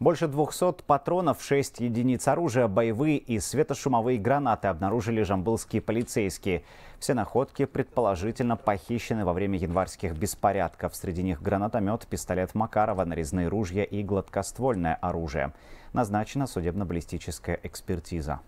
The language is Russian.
Больше 200 патронов, 6 единиц оружия, боевые и светошумовые гранаты обнаружили жамбылские полицейские. Все находки предположительно похищены во время январских беспорядков. Среди них гранатомет, пистолет Макарова, нарезные ружья и гладкоствольное оружие. Назначена судебно-баллистическая экспертиза.